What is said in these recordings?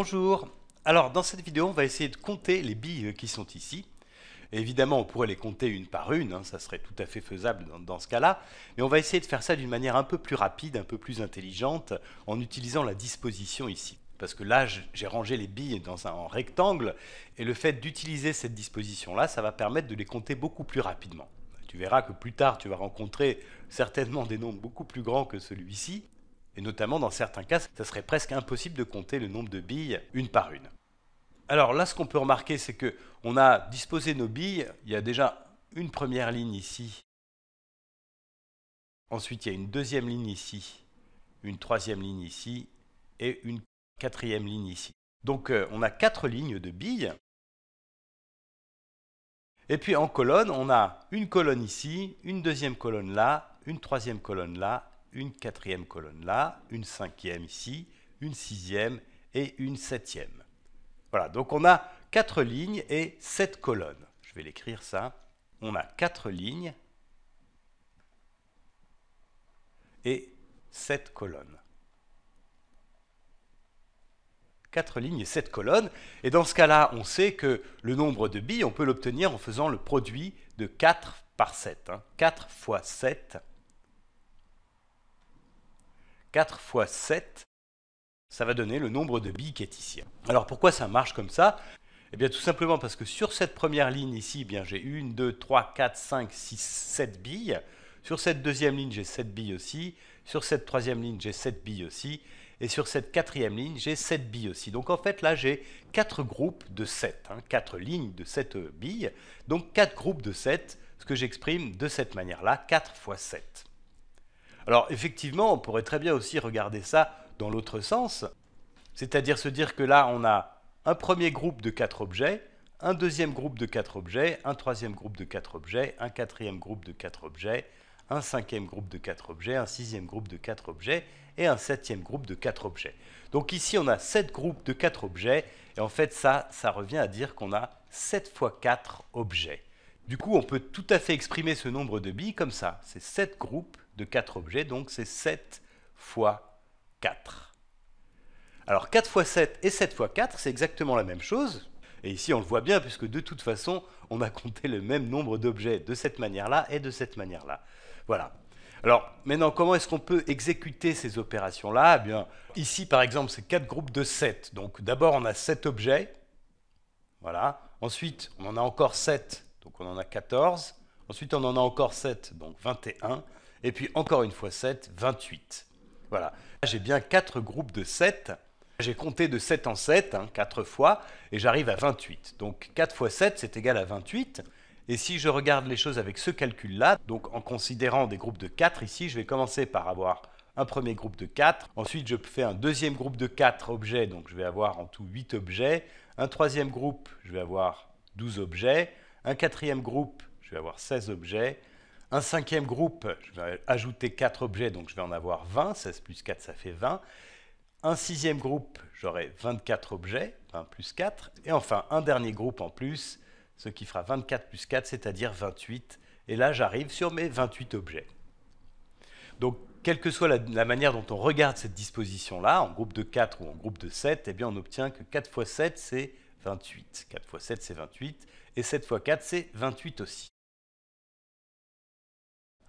Bonjour Alors dans cette vidéo on va essayer de compter les billes euh, qui sont ici. évidemment on pourrait les compter une par une, hein, ça serait tout à fait faisable dans, ce cas-là, mais on va essayer de faire ça d'une manière un peu plus rapide, un peu plus intelligente, en utilisant la disposition ici parce que là j'ai rangé les billes dans un rectangle et le fait d'utiliser cette disposition là ça va permettre de les compter beaucoup plus rapidement. Tu verras que plus tard tu vas rencontrer certainement des nombres beaucoup plus grands que celui-ci et notamment dans certains cas, ça serait presque impossible de compter le nombre de billes une par une. Alors là, ce qu'on peut remarquer, c'est qu'on a disposé nos billes. Il y a déjà une première ligne ici. Ensuite, il y a une deuxième ligne ici, une troisième ligne ici et une quatrième ligne ici. Donc euh, on a quatre lignes de billes. Et puis en colonne, on a une colonne ici, une deuxième colonne là, une troisième colonne là une quatrième colonne là, une cinquième ici, une sixième et une septième. Voilà, donc on a quatre lignes et sept colonnes. Je vais l'écrire ça. On a quatre lignes et sept colonnes. Quatre lignes et sept colonnes. Et dans ce cas-là, on sait que le nombre de billes, on peut l'obtenir en faisant le produit de 4 par 7. 4 hein. fois 7, 4 x 7, ça va donner le nombre de billes qui est ici. Alors pourquoi ça marche comme ça Eh bien tout simplement parce que sur cette première ligne ici, eh j'ai 1, 2, 3, 4, 5, 6, 7 billes. Sur cette deuxième ligne, j'ai 7 billes aussi. Sur cette troisième ligne, j'ai 7 billes aussi. Et sur cette quatrième ligne, j'ai 7 billes aussi. Donc en fait, là, j'ai 4 groupes de 7, 4 hein, lignes de 7 billes. Donc 4 groupes de 7, ce que j'exprime de cette manière-là, 4 x 7. Alors effectivement, on pourrait très bien aussi regarder ça dans l'autre sens, c'est-à-dire se dire que là, on a un premier groupe de quatre objets, un deuxième groupe de quatre objets, un troisième groupe de quatre objets, un quatrième groupe de quatre objets, un cinquième groupe de quatre objets, un sixième groupe de quatre objets et un septième groupe de quatre objets. Donc ici, on a 7 groupes de quatre objets et en fait, ça, ça revient à dire qu'on a 7 fois 4 objets. Du coup, on peut tout à fait exprimer ce nombre de billes comme ça. C'est 7 groupes de 4 objets, donc c'est 7 fois 4. Alors 4 fois 7 et 7 fois 4, c'est exactement la même chose. Et ici, on le voit bien, puisque de toute façon, on a compté le même nombre d'objets de cette manière-là et de cette manière-là. Voilà. Alors, maintenant, comment est-ce qu'on peut exécuter ces opérations-là eh bien, ici, par exemple, c'est 4 groupes de 7. Donc, d'abord, on a 7 objets. Voilà. Ensuite, on en a encore 7, donc on en a 14. Ensuite, on en a encore 7, donc 21. Et puis encore une fois 7, 28. Voilà. J'ai bien 4 groupes de 7. J'ai compté de 7 en 7, 4 hein, fois, et j'arrive à 28. Donc 4 fois 7, c'est égal à 28. Et si je regarde les choses avec ce calcul-là, donc en considérant des groupes de 4 ici, je vais commencer par avoir un premier groupe de 4. Ensuite, je fais un deuxième groupe de 4 objets, donc je vais avoir en tout 8 objets. Un troisième groupe, je vais avoir 12 objets. Un quatrième groupe, je vais avoir 16 objets. Un cinquième groupe, je vais ajouter 4 objets, donc je vais en avoir 20, 16 plus 4 ça fait 20. Un sixième groupe, j'aurai 24 objets, 20 plus 4. Et enfin, un dernier groupe en plus, ce qui fera 24 plus 4, c'est-à-dire 28. Et là, j'arrive sur mes 28 objets. Donc, quelle que soit la, manière dont on regarde cette disposition-là, en groupe de 4 ou en groupe de 7, eh bien, on obtient que 4 fois 7, c'est 28. 4 fois 7, c'est 28. Et 7 fois 4, c'est 28 aussi.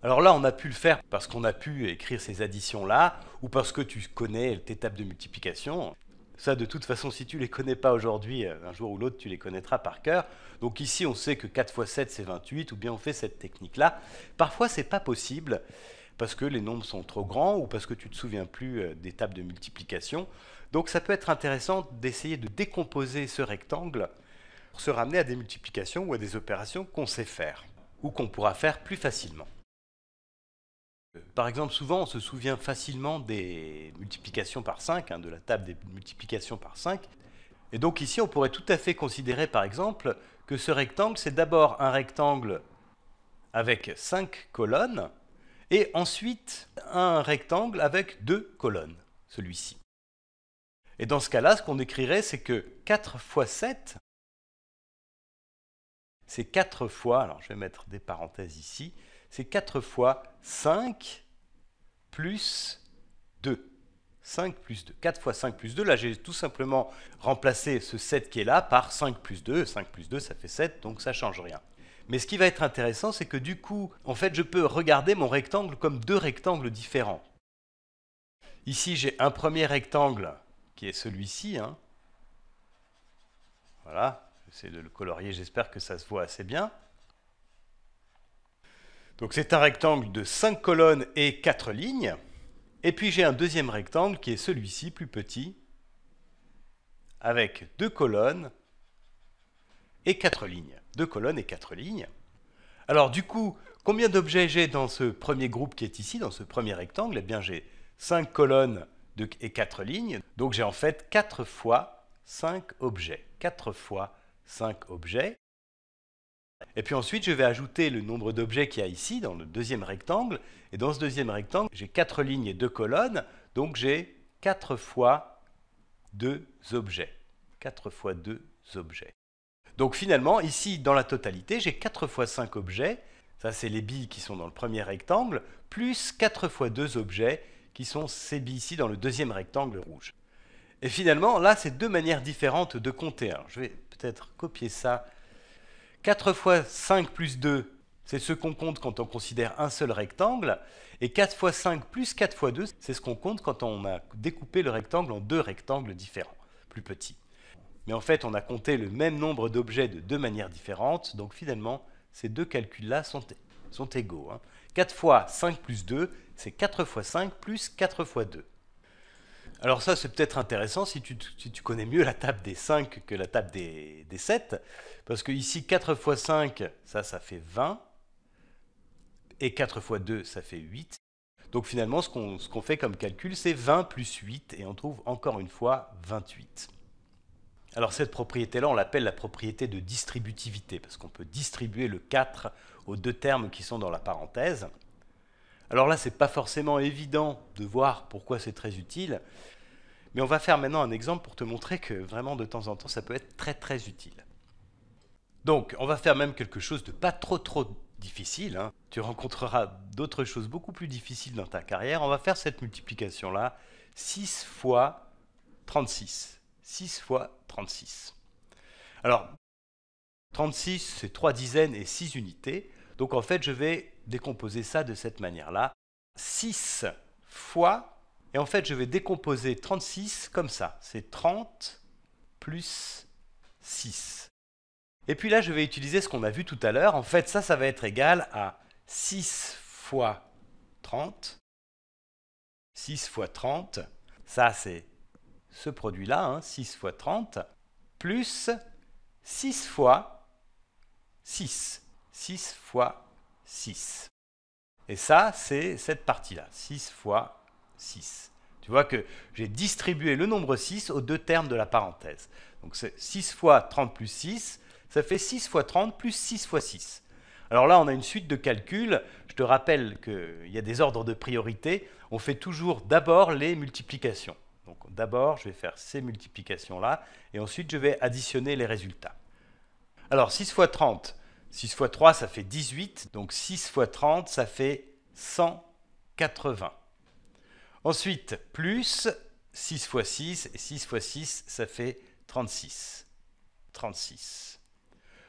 Alors là, on a pu le faire parce qu'on a pu écrire ces additions-là, ou parce que tu connais tes tables de multiplication. Ça, de toute façon, si tu ne les connais pas aujourd'hui, euh, un jour ou l'autre, tu les connaîtras par cœur. Donc ici, on sait que 4 x 7, c'est 28, ou bien on fait cette technique-là. Parfois, ce n'est pas possible, parce que les nombres sont trop grands, ou parce que tu ne te souviens plus euh, des tables de multiplication. Donc ça peut être intéressant d'essayer de décomposer ce rectangle pour se ramener à des multiplications ou à des opérations qu'on sait faire, ou qu'on pourra faire plus facilement. Par exemple, souvent, on se souvient facilement des multiplications par 5, hein, de la table des multiplications par 5. Et donc ici, on pourrait tout à fait considérer, par exemple, que ce rectangle, c'est d'abord un rectangle avec 5 colonnes, et ensuite un rectangle avec deux colonnes, celui-ci. Et dans ce cas-là, ce qu'on écrirait, c'est que 4 fois 7, c'est 4 fois, alors je vais mettre des parenthèses ici, c'est 4 fois 5 plus 2. 5 plus 2. 4 fois 5 plus 2, là j'ai tout simplement remplacé ce 7 qui est là par 5 plus 2. 5 plus 2 ça fait 7, donc ça ne change rien. Mais ce qui va être intéressant, c'est que du coup, en fait, je peux regarder mon rectangle comme deux rectangles différents. Ici, j'ai un premier rectangle qui est celui-ci. Hein. Voilà, j'essaie de le colorier, j'espère que ça se voit assez bien. Donc c'est un rectangle de 5 colonnes et 4 lignes. Et puis j'ai un deuxième rectangle qui est celui-ci, plus petit, avec 2 colonnes et 4 lignes. 2 colonnes et 4 lignes. Alors du coup, combien d'objets j'ai dans ce premier groupe qui est ici, dans ce premier rectangle Eh bien j'ai 5 colonnes et 4 lignes. Donc j'ai en fait 4 fois 5 objets. 4 fois 5 objets. Et puis ensuite, je vais ajouter le nombre d'objets qu'il y a ici, dans le deuxième rectangle. Et dans ce deuxième rectangle, j'ai 4 lignes et 2 colonnes, donc j'ai 4 fois 2 objets. 4 fois 2 objets. Donc finalement, ici, dans la totalité, j'ai 4 fois 5 objets, ça c'est les billes qui sont dans le premier rectangle, plus 4 fois 2 objets qui sont ces billes ici dans le deuxième rectangle rouge. Et finalement, là, c'est deux manières différentes de compter. je vais peut-être copier ça 4 fois 5 plus 2, c'est ce qu'on compte quand on considère un seul rectangle. Et 4 fois 5 plus 4 fois 2, c'est ce qu'on compte quand on a découpé le rectangle en deux rectangles différents, plus petits. Mais en fait, on a compté le même nombre d'objets de deux manières différentes, donc finalement, ces deux calculs-là sont, égaux. 4 hein. fois 5 plus 2, c'est 4 fois 5 plus 4 fois 2. Alors ça, c'est peut-être intéressant si tu, connais mieux la table des 5 que la table des, 7. Parce que ici, 4 x 5, ça, ça fait 20. Et 4 x 2, ça fait 8. Donc finalement, ce qu'on fait comme calcul, c'est 20 plus 8. Et on trouve encore une fois 28. Alors cette propriété-là, on l'appelle la propriété de distributivité, parce qu'on peut distribuer le 4 aux deux termes qui sont dans la parenthèse. Alors là, ce n'est pas forcément évident de voir pourquoi c'est très utile, mais on va faire maintenant un exemple pour te montrer que vraiment de temps en temps, ça peut être très très utile. Donc, on va faire même quelque chose de pas trop trop difficile. Hein. Tu rencontreras d'autres choses beaucoup plus difficiles dans ta carrière. On va faire cette multiplication-là. 6 fois 36. 6 fois 36. Alors, 36, c'est 3 dizaines et 6 unités. Donc en fait, je vais décomposer ça de cette manière-là. 6 fois, et en fait je vais décomposer 36 comme ça. C'est 30 plus 6. Et puis là je vais utiliser ce qu'on a vu tout à l'heure. En fait ça, ça va être égal à 6 fois 30. 6 fois 30, ça c'est ce produit-là, 6 hein, fois 30, plus 6 fois 6. 6 fois 6. Et ça, c'est cette partie-là, 6 fois 6. Tu vois que j'ai distribué le nombre 6 aux deux termes de la parenthèse. Donc 6 fois 30 plus 6, ça fait 6 fois 30 plus 6 fois 6. Alors là, on a une suite de calculs. Je te rappelle qu'il y a des ordres de priorité. On fait toujours d'abord les multiplications. Donc d'abord, je vais faire ces multiplications-là, et ensuite, je vais additionner les résultats. Alors 6 fois 30, 6 x 3, ça fait 18. Donc 6 x 30, ça fait 180. Ensuite, plus 6 x 6. Et 6 x 6, ça fait 36. 36.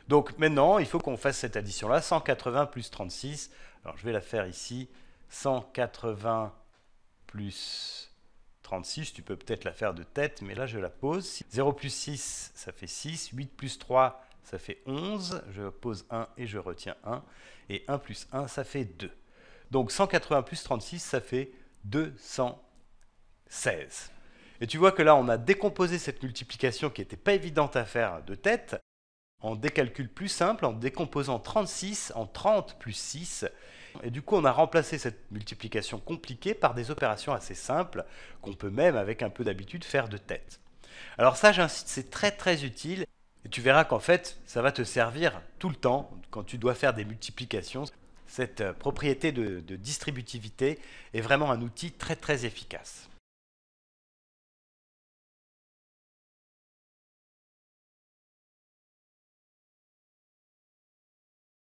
Donc maintenant, il faut qu'on fasse cette addition-là. 180 plus 36. Alors je vais la faire ici. 180 plus 36. Tu peux peut-être la faire de tête, mais là je la pose. 0 plus 6, ça fait 6. 8 plus 3, ça fait 11, je pose 1 et je retiens 1, et 1 plus 1, ça fait 2. Donc 180 plus 36, ça fait 216. Et tu vois que là, on a décomposé cette multiplication qui n'était pas évidente à faire de tête, en des calculs plus simples, en décomposant 36 en 30 plus 6. Et du coup, on a remplacé cette multiplication compliquée par des opérations assez simples, qu'on peut même, avec un peu d'habitude, faire de tête. Alors ça, j'insiste, c'est très très utile tu verras qu'en fait, ça va te servir tout le temps quand tu dois faire des multiplications. Cette euh, propriété de, de distributivité est vraiment un outil très très efficace.